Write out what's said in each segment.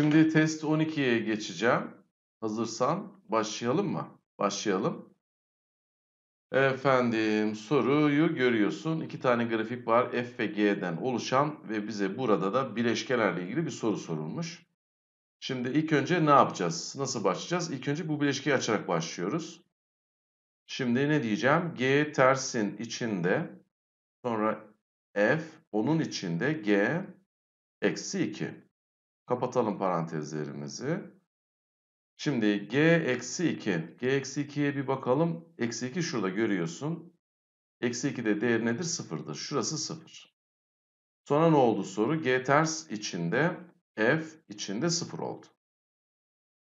Şimdi test 12'ye geçeceğim. Hazırsan başlayalım mı? Başlayalım. Efendim soruyu görüyorsun. İki tane grafik var F ve G'den oluşan ve bize burada da bileşkelerle ilgili bir soru sorulmuş. Şimdi ilk önce ne yapacağız? Nasıl başlayacağız? İlk önce bu bileşkeyi açarak başlıyoruz. Şimdi ne diyeceğim? G tersin içinde sonra F onun içinde G eksi 2. Kapatalım parantezlerimizi. Şimdi g eksi 2. g eksi 2'ye bir bakalım. Eksi 2 şurada görüyorsun. Eksi 2'de değer nedir? Sıfırdır. Şurası sıfır. Sonra ne oldu soru? g ters içinde f içinde sıfır oldu.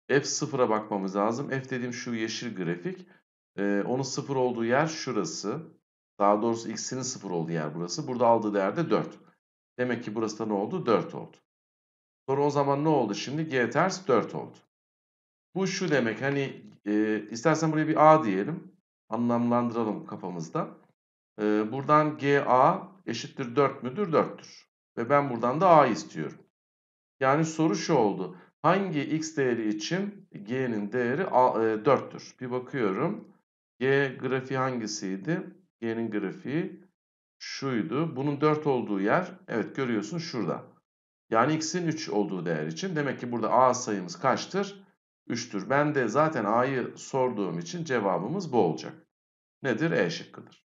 f sıfıra bakmamız lazım. f dediğim şu yeşil grafik. Ee, onun sıfır olduğu yer şurası. Daha doğrusu x'inin sıfır olduğu yer burası. Burada aldığı değer de 4. Demek ki burası da ne oldu? 4 oldu. Sonra o zaman ne oldu şimdi? G ters 4 oldu. Bu şu demek hani e, istersen buraya bir A diyelim. Anlamlandıralım kafamızda. E, buradan GA eşittir 4 müdür? 4'tür. Ve ben buradan da A istiyorum. Yani soru şu oldu. Hangi x değeri için g'nin değeri A, e, 4'tür? Bir bakıyorum. G grafiği hangisiydi? G'nin grafiği şuydu. Bunun 4 olduğu yer evet görüyorsun şurada. Yani x'in 3 olduğu değer için. Demek ki burada a sayımız kaçtır? 3'tür. Ben de zaten a'yı sorduğum için cevabımız bu olacak. Nedir? E şıkkıdır.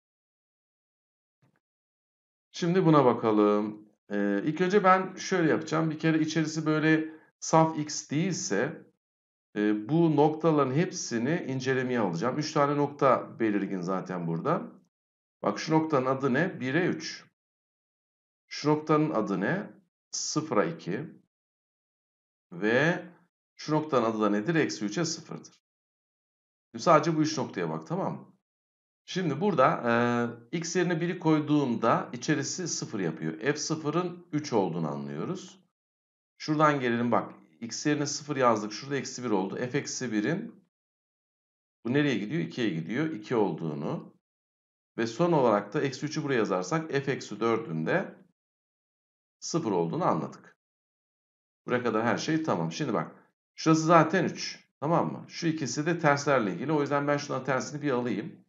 Şimdi buna bakalım. Ee, ilk önce ben şöyle yapacağım. Bir kere içerisi böyle saf x değilse e, bu noktaların hepsini incelemeye alacağım. 3 tane nokta belirgin zaten burada. Bak şu noktanın adı ne? 1'e 3. Şu noktanın adı ne? 0'a 2 ve şu noktanın adı da nedir? Eksi 3'e 0'dır. Şimdi sadece bu 3 noktaya bak tamam mı? Şimdi burada e, x yerine 1'i koyduğumda içerisi 0 yapıyor. F0'ın 3 olduğunu anlıyoruz. Şuradan gelelim bak. X yerine 0 yazdık. Şurada eksi 1 oldu. F eksi 1'in bu nereye gidiyor? 2'ye gidiyor. 2 olduğunu ve son olarak da eksi 3'ü buraya yazarsak F eksi 4'ün de 0 olduğunu anladık. Buraya kadar her şey tamam. Şimdi bak şurası zaten 3. Tamam mı? Şu ikisi de terslerle ilgili. O yüzden ben şuna tersini bir alayım.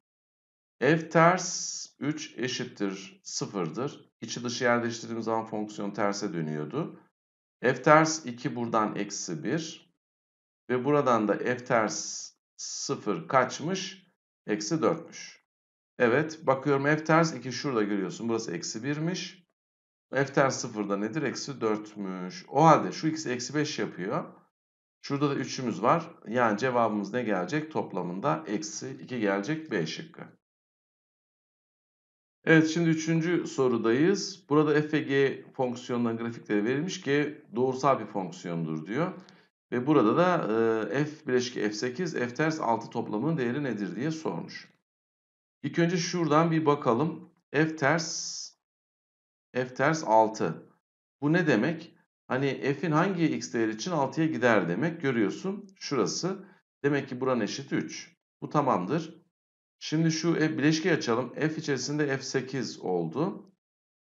F ters 3 eşittir 0'dır. İçi dışı yerleştirdiğimiz zaman fonksiyon terse dönüyordu. F ters 2 buradan eksi 1. Ve buradan da F ters 0 kaçmış? Eksi 4'müş. Evet bakıyorum F ters 2 şurada görüyorsun. Burası eksi 1'miş. F'ten 0'da nedir? Eksi 4'müş. O halde şu x eksi 5 yapıyor. Şurada da 3'ümüz var. Yani cevabımız ne gelecek? Toplamında eksi 2 gelecek B şıkkı. Evet şimdi 3. sorudayız. Burada f ve g fonksiyonundan grafikleri verilmiş ki doğrusal bir fonksiyondur diyor. Ve burada da e, f bileşik f8, f ters 6 toplamının değeri nedir diye sormuş. İlk önce şuradan bir bakalım. f ters f ters 6. Bu ne demek? Hani f'in hangi x değeri için 6'ya gider demek. Görüyorsun şurası. Demek ki buranın eşit 3. Bu tamamdır. Şimdi şu f e, bileşke açalım. f içerisinde f8 oldu.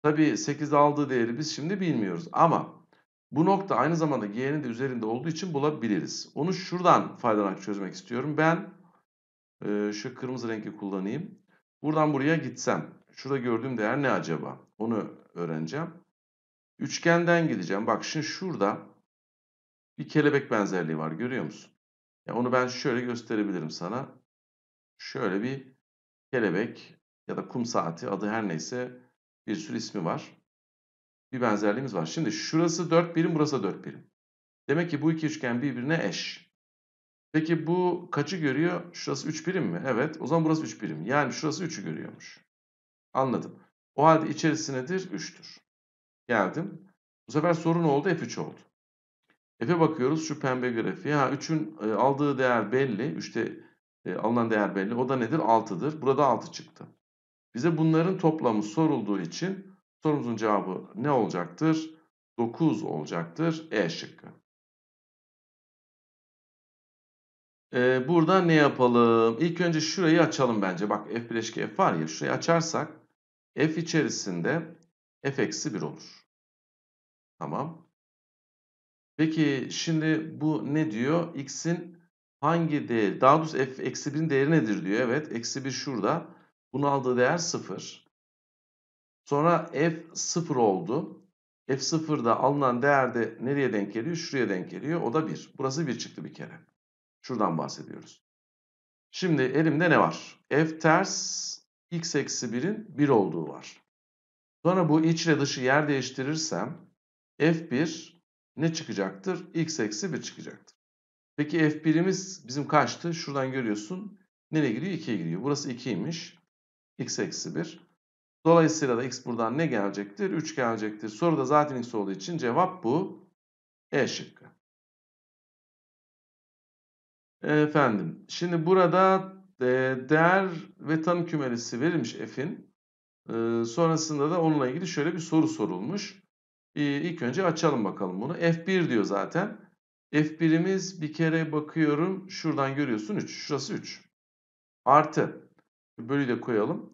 Tabii 8 aldığı değeri biz şimdi bilmiyoruz. Ama bu nokta aynı zamanda g'nin de üzerinde olduğu için bulabiliriz. Onu şuradan faydalanarak çözmek istiyorum. Ben e, şu kırmızı rengi kullanayım. Buradan buraya gitsem şurada gördüğüm değer ne acaba? Onu öğreneceğim. Üçgenden gideceğim. Bak şimdi şurada bir kelebek benzerliği var görüyor musun? Ya onu ben şöyle gösterebilirim sana. Şöyle bir kelebek ya da kum saati adı her neyse bir sürü ismi var. Bir benzerliğimiz var. Şimdi şurası 4 birim burası da 4 birim. Demek ki bu iki üçgen birbirine eş. Peki bu kaçı görüyor? Şurası 3 birim mi? Evet. O zaman burası 3 birim. Yani şurası 3'ü görüyormuş. Anladım. O halde içerisi nedir? 3'tür. Geldim. Bu sefer sorun oldu. F3 oldu. F'e bakıyoruz şu pembe grafiğe. Ha 3'ün e, aldığı değer belli. 3'te e, alınan değer belli. O da nedir? 6'dır. Burada 6 çıktı. Bize bunların toplamı sorulduğu için sorumuzun cevabı ne olacaktır? 9 olacaktır. E şıkkı. Ee, burada ne yapalım? İlk önce şurayı açalım bence. Bak F bileşke F var ya. Şurayı açarsak f içerisinde f eksi 1 olur. Tamam. Peki şimdi bu ne diyor? X'in hangi değeri? daha doğrusu f eksi 1'in değeri nedir diyor. Evet eksi 1 şurada. Bunun aldığı değer 0. Sonra f 0 oldu. f 0'da alınan değer de nereye denk geliyor? Şuraya denk geliyor. O da 1. Burası 1 çıktı bir kere. Şuradan bahsediyoruz. Şimdi elimde ne var? f ters x eksi 1'in 1 olduğu var. Sonra bu iç ile dışı yer değiştirirsem f1 ne çıkacaktır? x eksi 1 çıkacaktır. Peki f1'imiz bizim kaçtı? Şuradan görüyorsun. Nereye giriyor? 2'ye giriyor. Burası 2'ymiş. x eksi 1. Dolayısıyla da x buradan ne gelecektir? 3 gelecektir. Soruda zaten x olduğu için cevap bu. E şıkkı. Efendim. Şimdi burada ee, değer ve tanım kümelesi verilmiş f'in. Ee, sonrasında da onunla ilgili şöyle bir soru sorulmuş. İlk önce açalım bakalım bunu. f1 diyor zaten. f1'imiz bir kere bakıyorum. Şuradan görüyorsun 3. Şurası 3. Artı. Bölü de koyalım.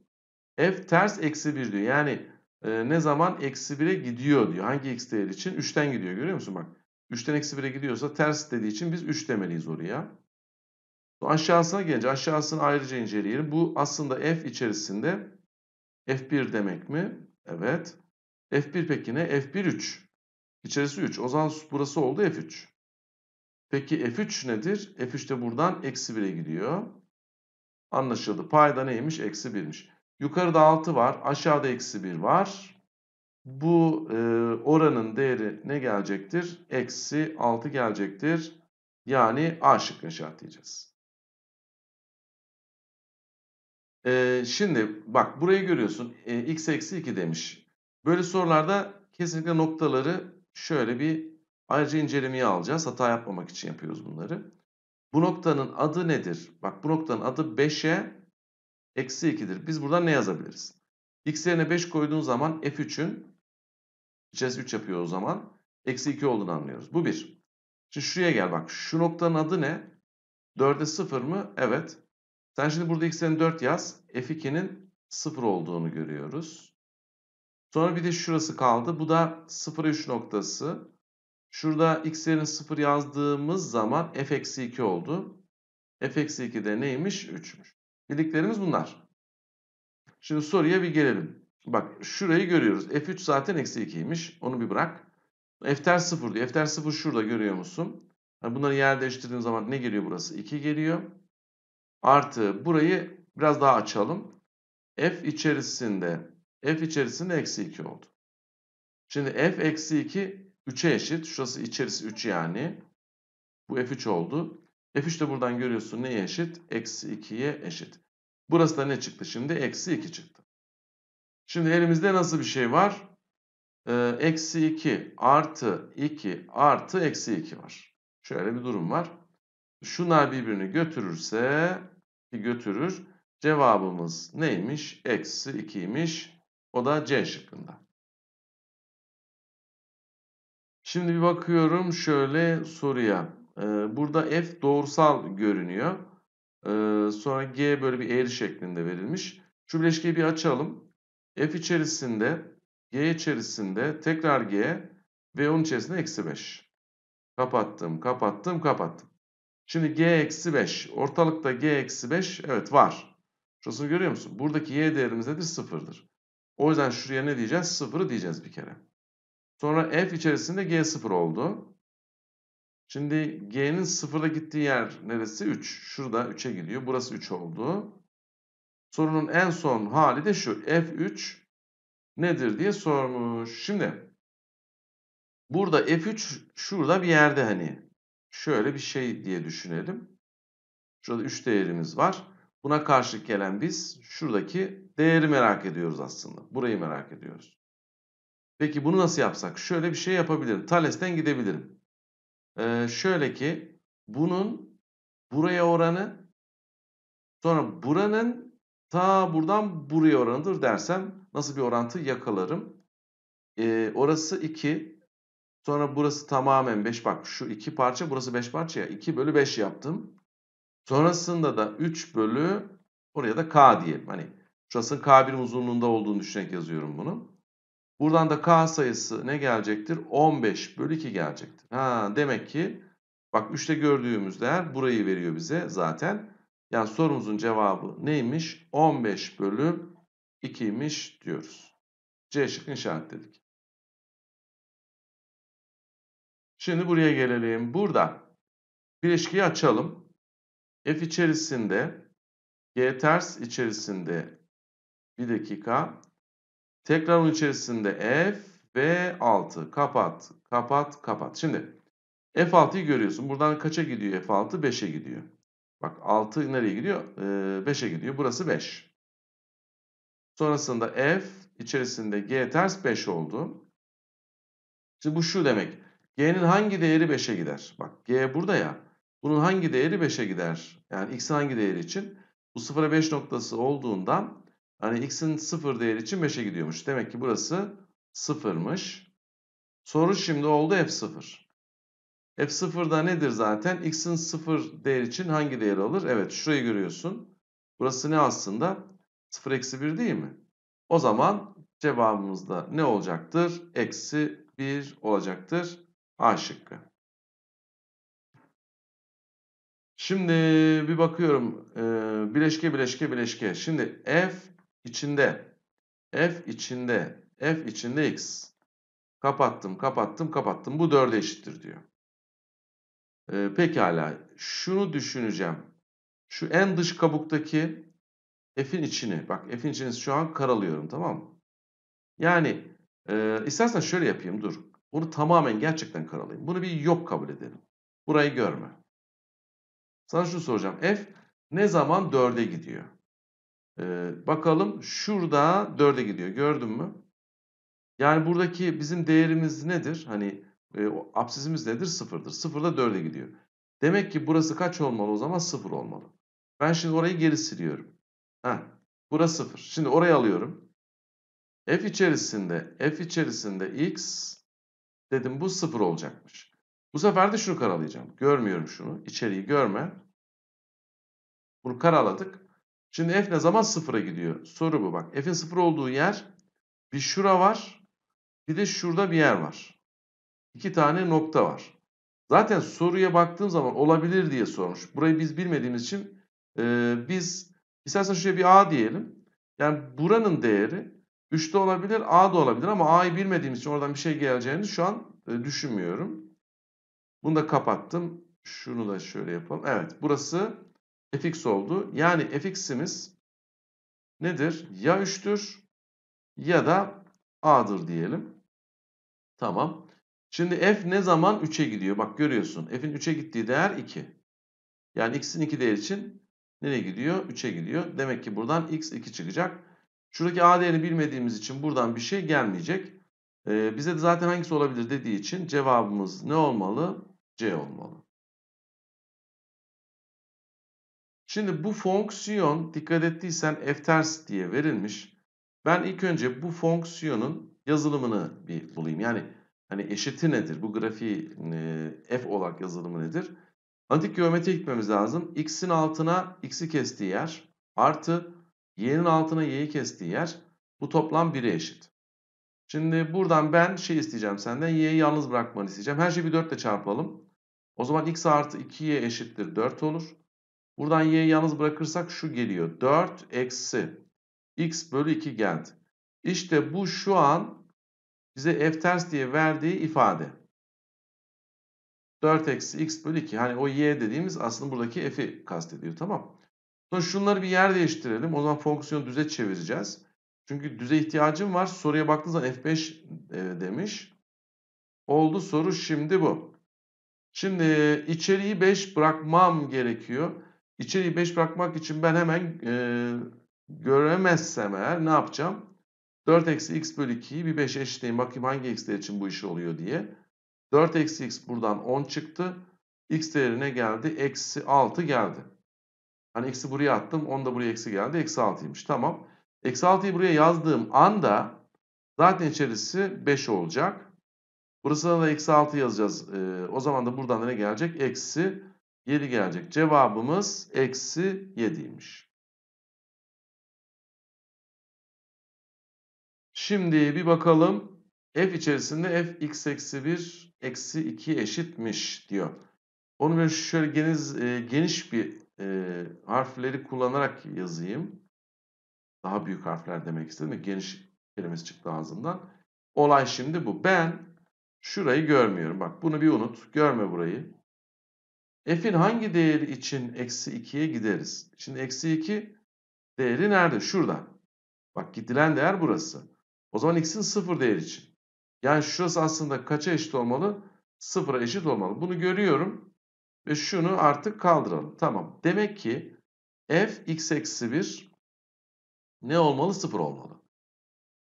f ters eksi 1 diyor. Yani e, ne zaman eksi 1'e gidiyor diyor. Hangi x değer için? 3'ten gidiyor görüyor musun bak. 3'ten eksi 1'e gidiyorsa ters dediği için biz 3 demeliyiz oraya. Aşağısına gelince aşağısını ayrıca inceleyelim. Bu aslında f içerisinde f1 demek mi? Evet. f1 peki ne? f1 3. İçerisi 3. O zaman burası oldu f3. Peki f3 nedir? f3 de buradan eksi 1'e gidiyor. Anlaşıldı. Payda neymiş? Eksi 1'miş. Yukarıda 6 var. Aşağıda eksi 1 var. Bu e, oranın değeri ne gelecektir? Eksi 6 gelecektir. Yani A şıkkını işaretleyeceğiz. Ee, şimdi bak burayı görüyorsun. Ee, x eksi 2 demiş. Böyle sorularda kesinlikle noktaları şöyle bir ayrıca incelemeye alacağız. Hata yapmamak için yapıyoruz bunları. Bu noktanın adı nedir? Bak bu noktanın adı 5'e eksi 2'dir. Biz buradan ne yazabiliriz? X yerine 5 koyduğun zaman F3'ün içerisi 3 yapıyor o zaman. Eksi 2 olduğunu anlıyoruz. Bu bir. Şimdi şuraya gel bak. Şu noktanın adı ne? 4'e 0 mı? Evet. Sen şimdi burada x'in 4 yaz. F2'nin 0 olduğunu görüyoruz. Sonra bir de şurası kaldı. Bu da 0, 3 noktası. Şurada x'lerin 0 yazdığımız zaman f-2 oldu. f-2 de neymiş? 3'müş. Bildiklerimiz bunlar. Şimdi soruya bir gelelim. Bak şurayı görüyoruz. f3 zaten eksi 2'ymiş. Onu bir bırak. f ters 0 diyor. f ters 0 şurada görüyor musun? bunları yer değiştirdiğim zaman ne geliyor burası? 2 geliyor. Artı burayı biraz daha açalım. F içerisinde F içerisinde eksi 2 oldu. Şimdi F eksi 2 3'e eşit. Şurası içerisi 3 yani. Bu F3 oldu. F3 de buradan görüyorsun neye eşit? Eksi 2'ye eşit. Burası da ne çıktı şimdi? Eksi 2 çıktı. Şimdi elimizde nasıl bir şey var? Ee, eksi 2 artı 2 artı eksi 2 var. Şöyle bir durum var. Şunlar birbirini götürürse götürür. Cevabımız neymiş? Eksi 2'ymiş. O da C şıkkında. Şimdi bir bakıyorum şöyle soruya. Ee, burada f doğrusal görünüyor. Ee, sonra g böyle bir eğri şeklinde verilmiş. Şu bileşkeyi bir açalım. f içerisinde, g içerisinde tekrar g ve onun içerisinde eksi 5. Kapattım, kapattım, kapattım. Şimdi g eksi 5. Ortalıkta g eksi 5 evet var. Şurasını görüyor musun? Buradaki y değerimiz nedir? Sıfırdır. O yüzden şuraya ne diyeceğiz? Sıfırı diyeceğiz bir kere. Sonra f içerisinde g sıfır oldu. Şimdi g'nin sıfıra gittiği yer neresi? 3. Şurada 3'e gidiyor. Burası 3 oldu. Sorunun en son hali de şu. f3 nedir diye sormuş. Şimdi burada f3 şurada bir yerde hani şöyle bir şey diye düşünelim. Şurada 3 değerimiz var. Buna karşılık gelen biz şuradaki değeri merak ediyoruz aslında. Burayı merak ediyoruz. Peki bunu nasıl yapsak? Şöyle bir şey yapabilirim. Talesten gidebilirim. Ee, şöyle ki bunun buraya oranı sonra buranın ta buradan buraya oranıdır dersem nasıl bir orantı yakalarım. Ee, orası 2. Sonra burası tamamen 5 bak şu 2 parça burası 5 parça ya 2 bölü 5 yaptım. Sonrasında da 3 bölü oraya da k diyelim. Hani şurasının k1 uzunluğunda olduğunu düşünerek yazıyorum bunu. Buradan da k sayısı ne gelecektir? 15 bölü 2 gelecektir. Ha, demek ki bak 3'te gördüğümüz değer burayı veriyor bize zaten. Yani sorumuzun cevabı neymiş? 15 bölü 2'ymiş diyoruz. C şıkkını işaretledik. Şimdi buraya gelelim. Burada bir ilişkiyi açalım. F içerisinde G ters içerisinde bir dakika. Tekrar onun içerisinde F ve 6. Kapat, kapat, kapat. Şimdi F6'yı görüyorsun. Buradan kaça gidiyor F6? 5'e gidiyor. Bak 6 nereye gidiyor? Ee, gidiyor. Burası 5. Sonrasında F içerisinde G ters 5 oldu. Şimdi bu şu demek. G'nin hangi değeri 5'e gider? Bak G burada ya. Bunun hangi değeri 5'e gider? Yani x'in hangi değeri için? Bu 0'a 5 noktası olduğundan hani x'in 0 değeri için 5'e gidiyormuş. Demek ki burası 0'mış. Soru şimdi oldu f0. F0'da nedir zaten? X'in 0 değer için hangi değeri alır? Evet şurayı görüyorsun. Burası ne aslında? 0 eksi 1 değil mi? O zaman cevabımızda ne olacaktır? Eksi 1 olacaktır. A şıkkı. Şimdi bir bakıyorum. bileşke bileşke bileşke. Şimdi F içinde. F içinde. F içinde X. Kapattım, kapattım, kapattım. Bu 4'e eşittir diyor. pekala. Şunu düşüneceğim. Şu en dış kabuktaki F'in içini. Bak F'in içini şu an karalıyorum tamam mı? Yani e, istersen şöyle yapayım dur. Bunu tamamen gerçekten karalayın. Bunu bir yok kabul edelim. Burayı görme. Sana şunu soracağım. F ne zaman 4'e gidiyor? Ee, bakalım şurada 4'e gidiyor. Gördün mü? Yani buradaki bizim değerimiz nedir? Hani e, o absizimiz nedir? Sıfırdır. Sıfırda 4'e gidiyor. Demek ki burası kaç olmalı o zaman? Sıfır olmalı. Ben şimdi orayı geri siliyorum. Heh, burası sıfır. Şimdi orayı alıyorum. F içerisinde, F içerisinde x Dedim bu sıfır olacakmış. Bu sefer de şunu karalayacağım. Görmüyorum şunu. İçeriği görme. Bunu karaladık. Şimdi f ne zaman sıfıra gidiyor? Soru bu bak. f'in sıfır olduğu yer bir şura var. Bir de şurada bir yer var. İki tane nokta var. Zaten soruya baktığım zaman olabilir diye sormuş. Burayı biz bilmediğimiz için e, biz istersen şuraya bir a diyelim. Yani buranın değeri 3 de olabilir, A da olabilir ama A'yı bilmediğimiz için oradan bir şey geleceğini şu an e, düşünmüyorum. Bunu da kapattım. Şunu da şöyle yapalım. Evet burası fx oldu. Yani fx'imiz nedir? Ya 3'tür ya da A'dır diyelim. Tamam. Şimdi f ne zaman 3'e gidiyor? Bak görüyorsun. F'in 3'e gittiği değer 2. Yani x'in 2 değer için nereye gidiyor? 3'e gidiyor. Demek ki buradan x 2 çıkacak. Şuradaki A değerini bilmediğimiz için buradan bir şey gelmeyecek. Ee, bize de zaten hangisi olabilir dediği için cevabımız ne olmalı? C olmalı. Şimdi bu fonksiyon dikkat ettiysen f ters diye verilmiş. Ben ilk önce bu fonksiyonun yazılımını bir bulayım. Yani hani eşiti nedir? Bu grafiği e, f olarak yazılımı nedir? Antik geometriye gitmemiz lazım. x'in altına x'i kestiği yer artı y'nin altına y'yi kestiği yer bu toplam 1'e eşit. Şimdi buradan ben şey isteyeceğim senden y'yi yalnız bırakmanı isteyeceğim. Her şeyi bir 4 ile çarpalım. O zaman x artı 2y eşittir 4 olur. Buradan y'yi yalnız bırakırsak şu geliyor. 4 eksi x bölü 2 gent. İşte bu şu an bize f ters diye verdiği ifade. 4 eksi x bölü 2. Hani o y dediğimiz aslında buradaki f'i kastediyor tamam Sonra şunları bir yer değiştirelim. O zaman fonksiyonu düze çevireceğiz. Çünkü düze ihtiyacım var. Soruya baktığınız zaman F5 e, demiş. Oldu soru şimdi bu. Şimdi içeriği 5 bırakmam gerekiyor. İçeriği 5 bırakmak için ben hemen e, göremezsem eğer ne yapacağım? 4 eksi x bölü 2'yi bir 5 eşitleyin. Bakayım hangi x'ler için bu iş oluyor diye. 4 eksi x buradan 10 çıktı. x değerine geldi. Eksi 6 geldi. Hani eksi buraya attım 10 da buraya eksi geldi. Eksi 6'ymış tamam. Eksi 6'yı buraya yazdığım anda zaten içerisi 5 olacak. Burasına da eksi 6 yazacağız. Ee, o zaman da buradan da ne gelecek? Eksi 7 gelecek. Cevabımız eksi 7'ymiş. Şimdi bir bakalım. F içerisinde f x eksi 1 eksi 2 eşitmiş diyor. Onu böyle şöyle geniş, e, geniş bir e, harfleri kullanarak yazayım. Daha büyük harfler demek istedim. Geniş kelimesi çıktı ağzımdan. Olay şimdi bu. Ben şurayı görmüyorum. Bak bunu bir unut. Görme burayı. F'in hangi değeri için eksi 2'ye gideriz? Şimdi eksi 2 değeri nerede? Şurada. Bak gidilen değer burası. O zaman x'in sıfır değeri için. Yani şurası aslında kaça eşit olmalı? Sıfıra eşit olmalı. Bunu görüyorum. Ve şunu artık kaldıralım. Tamam. Demek ki f x eksi 1 ne olmalı? 0 olmalı.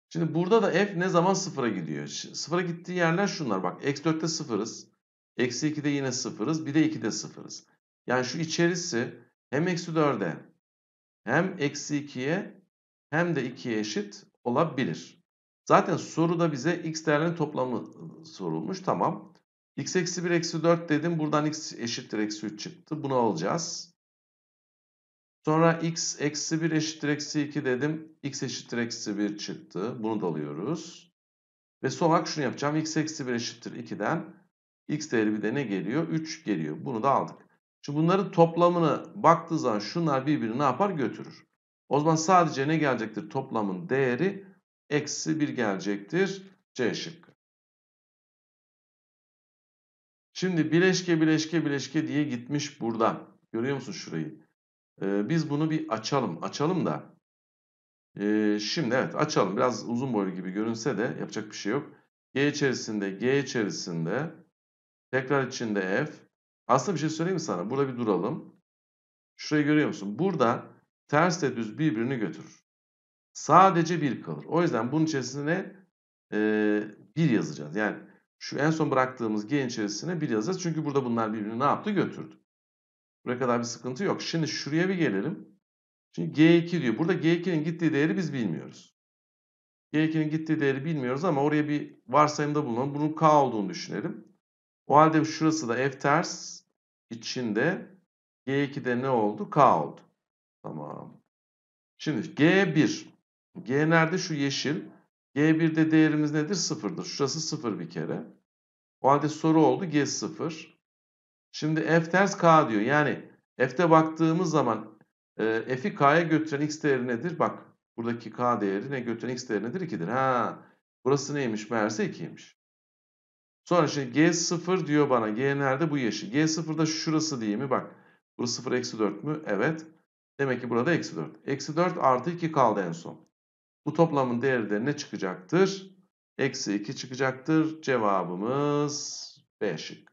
Şimdi burada da f ne zaman 0'a gidiyor? 0'a gittiği yerler şunlar. Bak x4'te 0'ız. Eksi 2'de yine 0'ız. Bir de 2'de 0'ız. Yani şu içerisi hem eksi 4'e hem eksi 2'ye hem de 2'ye eşit olabilir. Zaten soruda bize x değerlerinin toplamı sorulmuş. Tamam x eksi 1 eksi 4 dedim. Buradan x eşittir eksi 3 çıktı. Bunu alacağız. Sonra x eksi 1 eşittir eksi 2 dedim. x eşittir eksi 1 çıktı. Bunu da alıyoruz. Ve son olarak şunu yapacağım. x eksi 1 eşittir 2'den x değeri bir de ne geliyor? 3 geliyor. Bunu da aldık. Şimdi bunların toplamını baktığı zaman şunlar birbirini ne yapar? Götürür. O zaman sadece ne gelecektir? Toplamın değeri eksi 1 gelecektir. C şıkkı. Şimdi bileşke bileşke bileşke diye gitmiş burada. Görüyor musun şurayı? Ee, biz bunu bir açalım. Açalım da. Ee, şimdi evet açalım. Biraz uzun boylu gibi görünse de yapacak bir şey yok. G içerisinde G içerisinde tekrar içinde F. Aslında bir şey söyleyeyim mi sana? Burada bir duralım. Şurayı görüyor musun? Burada ters tersle düz birbirini götürür. Sadece bir kalır. O yüzden bunun içerisine e, bir yazacağız. Yani şu en son bıraktığımız G'in içerisine bir yazacağız. Çünkü burada bunlar birbirini ne yaptı? Götürdü. Buraya kadar bir sıkıntı yok. Şimdi şuraya bir gelelim. Şimdi G2 diyor. Burada G2'nin gittiği değeri biz bilmiyoruz. G2'nin gittiği değeri bilmiyoruz ama oraya bir varsayımda bulunalım. Bunun K olduğunu düşünelim. O halde şurası da F ters içinde G2'de ne oldu? K oldu. Tamam. Şimdi G1. G nerede? Şu yeşil. G1'de değerimiz nedir? Sıfırdır. Şurası sıfır bir kere. O halde soru oldu g sıfır. Şimdi F ters K diyor. Yani F'te baktığımız zaman e, F'i K'ya götüren X değeri nedir? Bak buradaki K değeri ne götüren X değeri nedir? 2'dir. Ha burası neymiş? Merse 2'ymiş. Sonra şimdi g sıfır diyor bana. G nerede? Bu yeşil. G0'da şurası değil mi? Bak burası 0 eksi 4 mü? Evet. Demek ki burada eksi 4. Eksi 4 artı 2 kaldı en son. Bu toplamın değeri de ne çıkacaktır? Eksi 2 çıkacaktır. Cevabımız B şık.